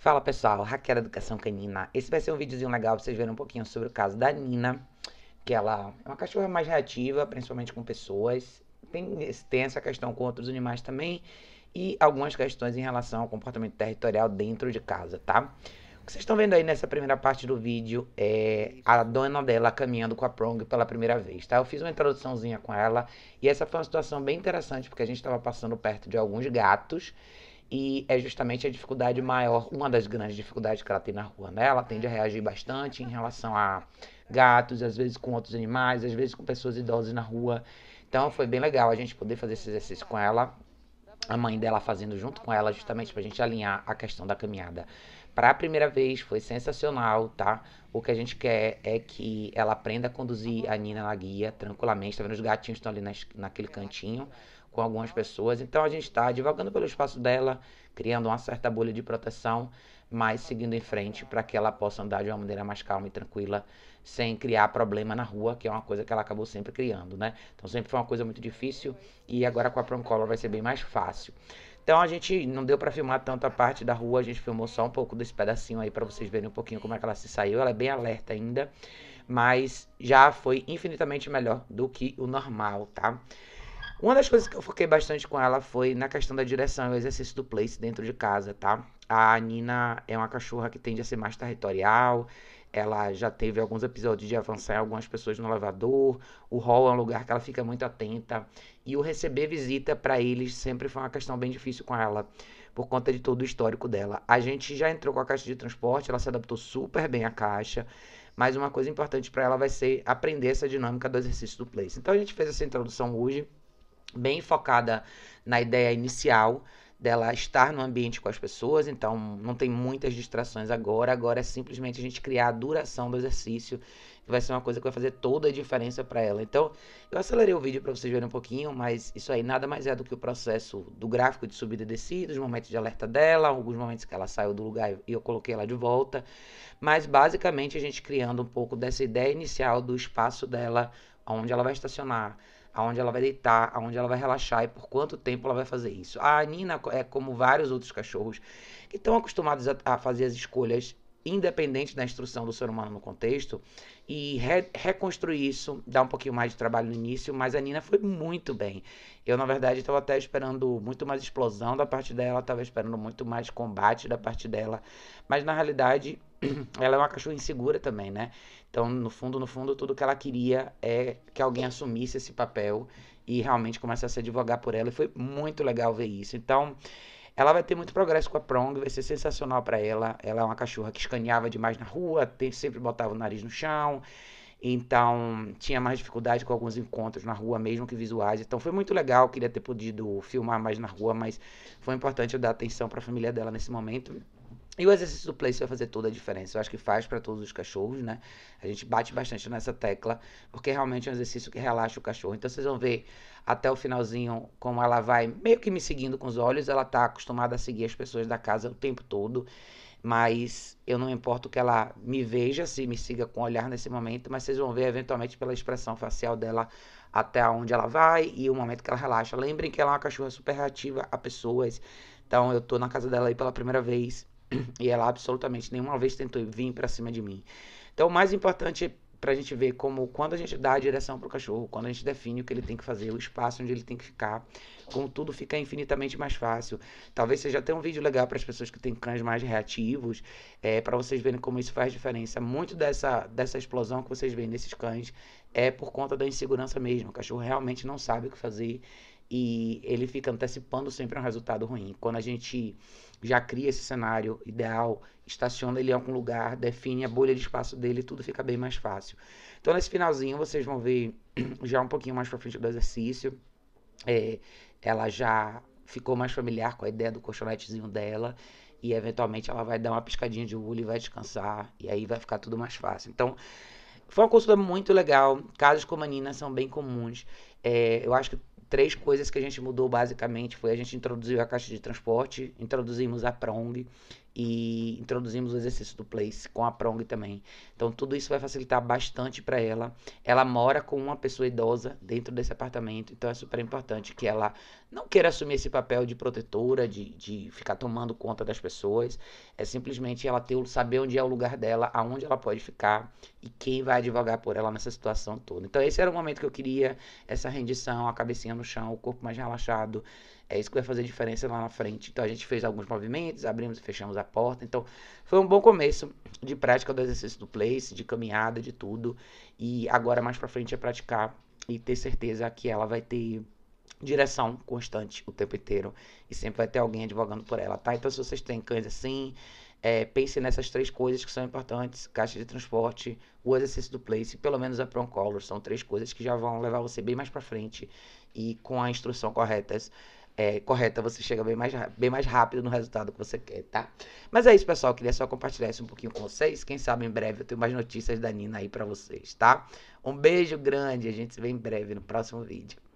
Fala pessoal, Raquel Educação Canina. Esse vai ser um videozinho legal pra vocês verem um pouquinho sobre o caso da Nina, que ela é uma cachorra mais reativa, principalmente com pessoas. Tem, tem essa questão com outros animais também e algumas questões em relação ao comportamento territorial dentro de casa, tá? O que vocês estão vendo aí nessa primeira parte do vídeo é a dona dela caminhando com a Prong pela primeira vez, tá? Eu fiz uma introduçãozinha com ela e essa foi uma situação bem interessante porque a gente estava passando perto de alguns gatos e é justamente a dificuldade maior, uma das grandes dificuldades que ela tem na rua, né? Ela tende a reagir bastante em relação a gatos, às vezes com outros animais, às vezes com pessoas idosas na rua. Então foi bem legal a gente poder fazer esse exercício com ela, a mãe dela fazendo junto com ela, justamente para a gente alinhar a questão da caminhada. Para a primeira vez foi sensacional, tá? O que a gente quer é que ela aprenda a conduzir a Nina na guia tranquilamente. Tá vendo? Os gatinhos estão ali na, naquele cantinho com algumas pessoas. Então a gente está divagando pelo espaço dela, criando uma certa bolha de proteção, mas seguindo em frente para que ela possa andar de uma maneira mais calma e tranquila, sem criar problema na rua, que é uma coisa que ela acabou sempre criando, né? Então sempre foi uma coisa muito difícil e agora com a Proncola vai ser bem mais fácil. Então a gente não deu para filmar tanto a parte da rua, a gente filmou só um pouco desse pedacinho aí para vocês verem um pouquinho como é que ela se saiu. Ela é bem alerta ainda, mas já foi infinitamente melhor do que o normal, tá? Uma das coisas que eu foquei bastante com ela foi na questão da direção e o exercício do place dentro de casa, tá? A Nina é uma cachorra que tende a ser mais territorial, ela já teve alguns episódios de avançar em algumas pessoas no elevador, o hall é um lugar que ela fica muito atenta, e o receber visita para eles sempre foi uma questão bem difícil com ela, por conta de todo o histórico dela. A gente já entrou com a caixa de transporte, ela se adaptou super bem à caixa, mas uma coisa importante para ela vai ser aprender essa dinâmica do exercício do place. Então a gente fez essa introdução hoje bem focada na ideia inicial dela estar no ambiente com as pessoas, então não tem muitas distrações agora. Agora é simplesmente a gente criar a duração do exercício, que vai ser uma coisa que vai fazer toda a diferença para ela. Então, eu acelerei o vídeo para vocês verem um pouquinho, mas isso aí nada mais é do que o processo do gráfico de subida e descida, os momentos de alerta dela, alguns momentos que ela saiu do lugar e eu coloquei ela de volta. Mas basicamente a gente criando um pouco dessa ideia inicial do espaço dela, onde ela vai estacionar aonde ela vai deitar, aonde ela vai relaxar e por quanto tempo ela vai fazer isso. A Nina é como vários outros cachorros que estão acostumados a, a fazer as escolhas independente da instrução do ser humano no contexto, e re reconstruir isso dá um pouquinho mais de trabalho no início, mas a Nina foi muito bem. Eu, na verdade, estava até esperando muito mais explosão da parte dela, estava esperando muito mais combate da parte dela, mas na realidade ela é uma cachorra insegura também, né? Então, no fundo, no fundo, tudo que ela queria é que alguém assumisse esse papel e realmente começasse a advogar por ela, e foi muito legal ver isso. Então. Ela vai ter muito progresso com a prong, vai ser sensacional para ela. Ela é uma cachorra que escaneava demais na rua, sempre botava o nariz no chão. Então, tinha mais dificuldade com alguns encontros na rua, mesmo que visuais. Então, foi muito legal. Queria ter podido filmar mais na rua, mas foi importante eu dar atenção para a família dela nesse momento. E o exercício do place vai fazer toda a diferença. Eu acho que faz para todos os cachorros, né? A gente bate bastante nessa tecla, porque realmente é um exercício que relaxa o cachorro. Então vocês vão ver até o finalzinho como ela vai meio que me seguindo com os olhos. Ela tá acostumada a seguir as pessoas da casa o tempo todo, mas eu não importo que ela me veja, se me siga com o olhar nesse momento, mas vocês vão ver eventualmente pela expressão facial dela até onde ela vai e o momento que ela relaxa. Lembrem que ela é uma cachorra super reativa a pessoas. Então eu tô na casa dela aí pela primeira vez e ela absolutamente nenhuma vez tentou vir para cima de mim. Então, o mais importante para a gente ver como quando a gente dá a direção para o cachorro, quando a gente define o que ele tem que fazer, o espaço onde ele tem que ficar, como tudo fica infinitamente mais fácil. Talvez seja até um vídeo legal para as pessoas que têm cães mais reativos, é, para vocês verem como isso faz diferença. Muito dessa, dessa explosão que vocês veem nesses cães é por conta da insegurança mesmo. O cachorro realmente não sabe o que fazer e ele fica antecipando sempre um resultado ruim. Quando a gente já cria esse cenário ideal, estaciona ele em algum lugar, define a bolha de espaço dele, tudo fica bem mais fácil. Então, nesse finalzinho, vocês vão ver já um pouquinho mais para frente do exercício. É, ela já ficou mais familiar com a ideia do colchonetezinho dela e eventualmente ela vai dar uma piscadinha de olho e vai descansar e aí vai ficar tudo mais fácil. Então, foi uma consulta muito legal. Casos com meninas são bem comuns. É, eu acho que três coisas que a gente mudou basicamente foi a gente introduziu a caixa de transporte, introduzimos a Prong e introduzimos o exercício do place com a prong também. Então tudo isso vai facilitar bastante para ela. Ela mora com uma pessoa idosa dentro desse apartamento, então é super importante que ela não queira assumir esse papel de protetora, de, de ficar tomando conta das pessoas. É simplesmente ela ter saber onde é o lugar dela, aonde ela pode ficar e quem vai advogar por ela nessa situação toda. Então esse era o momento que eu queria essa rendição, a cabecinha no chão, o corpo mais relaxado. É isso que vai fazer diferença lá na frente. Então a gente fez alguns movimentos, abrimos e fechamos a porta. Então, foi um bom começo de prática do exercício do place, de caminhada, de tudo. E agora mais para frente é praticar e ter certeza que ela vai ter direção constante o tempo inteiro e sempre vai ter alguém advogando por ela, tá? Então, se vocês têm cães assim, é, pense nessas três coisas que são importantes: caixa de transporte, o exercício do place, pelo menos a Proncolor. São três coisas que já vão levar você bem mais para frente e com as instruções corretas é, correta, você chega bem mais, bem mais rápido no resultado que você quer, tá? Mas é isso, pessoal. Eu queria só compartilhar isso um pouquinho com vocês. Quem sabe em breve eu tenho mais notícias da Nina aí para vocês, tá? Um beijo grande. A gente se vê em breve no próximo vídeo.